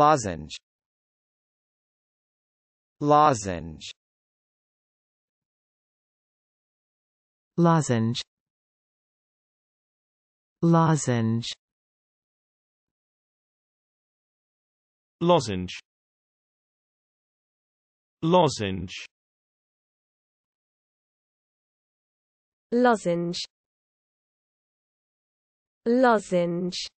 lozenge lozenge lozenge lozenge lozenge lozenge lozenge lozenge